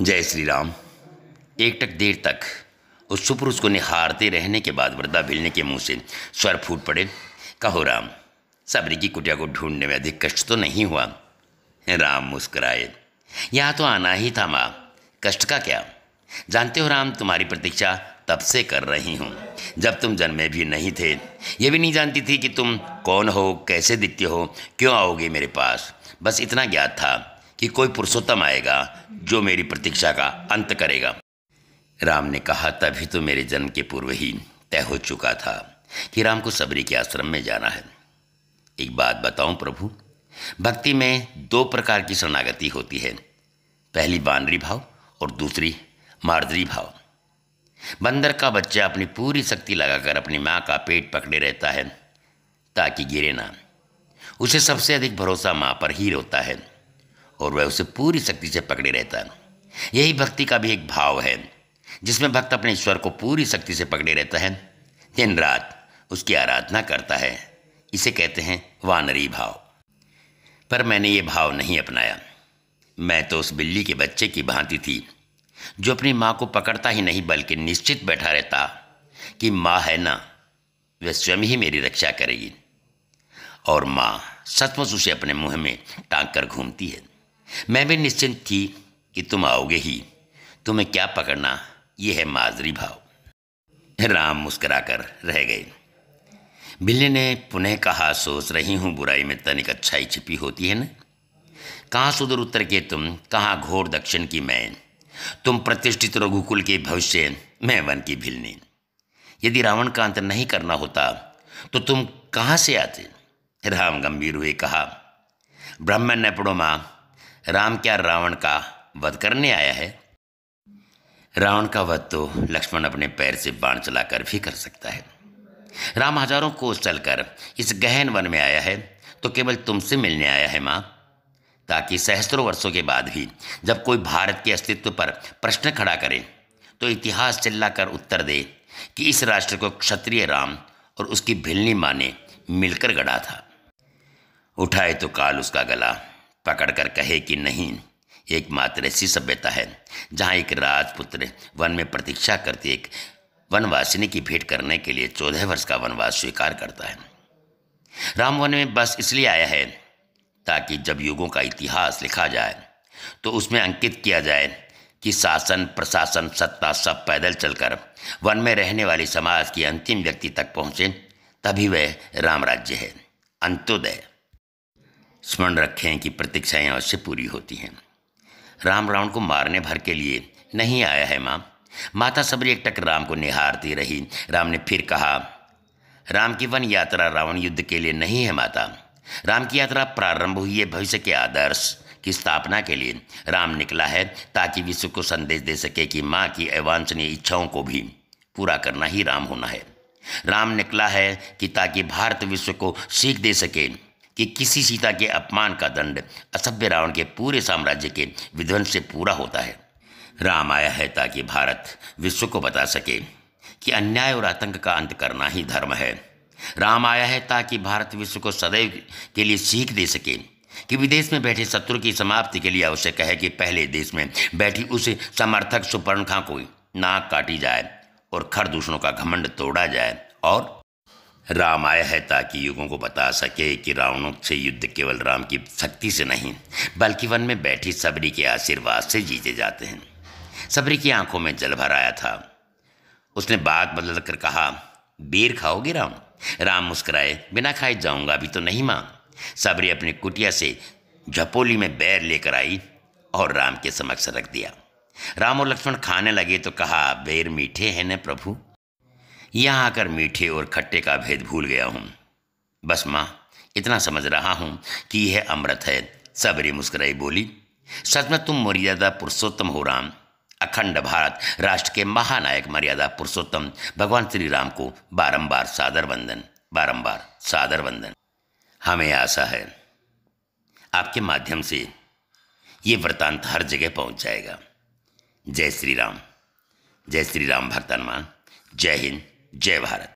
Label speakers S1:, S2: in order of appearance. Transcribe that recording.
S1: जय श्री राम एकटक देर तक उस सुपुरुष को निहारते रहने के बाद वृद्धा भिलने के मुंह से स्वर फूट पड़े कहो राम सबरी की कुटिया को ढूंढने में अधिक कष्ट तो नहीं हुआ राम मुस्कुराए यहाँ तो आना ही था माँ कष्ट का क्या जानते हो राम तुम्हारी प्रतीक्षा तब से कर रही हूँ जब तुम जन्मे भी नहीं थे यह भी नहीं जानती थी कि तुम कौन हो कैसे दिखते हो क्यों आओगे मेरे पास बस इतना ज्ञात था कि कोई पुरुषोत्तम आएगा जो मेरी प्रतीक्षा का अंत करेगा राम ने कहा तभी तो मेरे जन्म के पूर्व ही तय हो चुका था कि राम को सबरी के आश्रम में जाना है एक बात बताऊं प्रभु भक्ति में दो प्रकार की शरणागति होती है पहली बानरी भाव और दूसरी मारदरी भाव बंदर का बच्चा अपनी पूरी शक्ति लगाकर अपनी माँ का पेट पकड़े रहता है ताकि गिरे ना उसे सबसे अधिक भरोसा माँ पर ही होता है और वह उसे पूरी शक्ति से पकड़े रहता यही भक्ति का भी एक भाव है जिसमें भक्त अपने ईश्वर को पूरी शक्ति से पकड़े रहता है दिन रात उसकी आराधना करता है इसे कहते हैं वानरी भाव पर मैंने ये भाव नहीं अपनाया मैं तो उस बिल्ली के बच्चे की भांति थी जो अपनी माँ को पकड़ता ही नहीं बल्कि निश्चित बैठा रहता कि माँ है ना वह स्वयं ही मेरी रक्षा करेगी और माँ सचमुच उसे अपने मुंह में टांग कर घूमती है मैं भी निश्चिंत थी कि तुम आओगे ही तुम्हें क्या पकड़ना यह है माजरी भाव राम मुस्कराकर रह गए बिल्ली ने पुनः कहा सोच रही हूं बुराई में तनिक अच्छाई छिपी होती है न कहाँ सुदूर उत्तर के तुम कहाँ घोर दक्षिण की मैं तुम प्रतिष्ठित रघुकुल के भविष्य मैं वन की भिलनी यदि रावण का अंत नहीं करना होता तो तुम कहाँ से आते राम गंभीर हुए कहा ब्रह्म ने पड़ो माँ राम क्या रावण का वध करने आया है रावण का वध तो लक्ष्मण अपने पैर से बाण चलाकर भी कर सकता है राम हजारों कोस चलकर इस गहन वन में आया है तो केवल तुमसे मिलने आया है माँ ताकि सहस्त्रों वर्षों के बाद भी जब कोई भारत के अस्तित्व पर प्रश्न खड़ा करे तो इतिहास चिल्लाकर उत्तर दे कि इस राष्ट्र को क्षत्रिय राम और उसकी भिलनी माँ ने मिलकर गढ़ा था उठाए तो काल उसका गला पकड़कर कहे कि नहीं एकमात्र ऐसी सभ्यता है जहाँ एक राजपुत्र वन में प्रतीक्षा करती एक वनवासिनी की भेंट करने के लिए चौदह वर्ष का वनवास स्वीकार करता है राम वन में बस इसलिए आया है ताकि जब युगों का इतिहास लिखा जाए तो उसमें अंकित किया जाए कि शासन प्रशासन सत्ता सब पैदल चलकर वन में रहने वाली समाज की अंतिम व्यक्ति तक पहुँचे तभी वह राम राज्य है अंत्योदय स्मरण रखें कि प्रतीक्षाएं अवश्य पूरी होती हैं राम रावण को मारने भर के लिए नहीं आया है माँ माता सबरी एक टक राम को निहारती रही राम ने फिर कहा राम की वन यात्रा रावण युद्ध के लिए नहीं है माता राम की यात्रा प्रारंभ हुई है भविष्य के आदर्श की स्थापना के लिए राम निकला है ताकि विश्व को संदेश दे सके कि माँ की अवांछनीय इच्छाओं को भी पूरा करना ही राम होना है राम निकला है कि ताकि भारत विश्व को सीख दे सके कि किसी सीता के अपमान का दंड असभ्य रावण के पूरे साम्राज्य के विध्वंस से पूरा होता है राम आया है ताकि भारत विश्व को बता सके कि अन्याय और आतंक का अंत करना ही धर्म है राम आया है ताकि भारत विश्व को सदैव के लिए सीख दे सके कि विदेश में बैठे शत्रु की समाप्ति के लिए आवश्यक है कि पहले देश में बैठी उस समर्थक सुपर्णखा को नाक काटी जाए और खर दूषणों का घमंड तोड़ा जाए और राम आया है ताकि युगों को बता सके कि रावणों से युद्ध केवल राम की शक्ति से नहीं बल्कि वन में बैठी सबरी के आशीर्वाद से जीते जाते हैं सबरी की आंखों में जल भर आया था उसने बात बदल कर कहा बेर खाओगे राम राम मुस्कराए बिना खाए जाऊंगा अभी तो नहीं माँ सबरी अपनी कुटिया से झपोली में बैर लेकर आई और राम के समक्ष रख दिया राम और लक्ष्मण खाने लगे तो कहा बेर मीठे हैं न प्रभु यहाँ आकर मीठे और खट्टे का भेद भूल गया हूँ बस माँ इतना समझ रहा हूँ कि यह अमृत है सबरी मुस्कुराई बोली सचमत तुम मर्यादा पुरुषोत्तम हो राम अखंड भारत राष्ट्र के महानायक मर्यादा पुरुषोत्तम भगवान श्री राम को बारंबार सादर वंदन बारंबार सादर वंदन हमें आशा है आपके माध्यम से ये वृतांत हर जगह पहुंच जाएगा जय श्री राम जय श्री राम भक्तानुमान जय हिंद जय भारत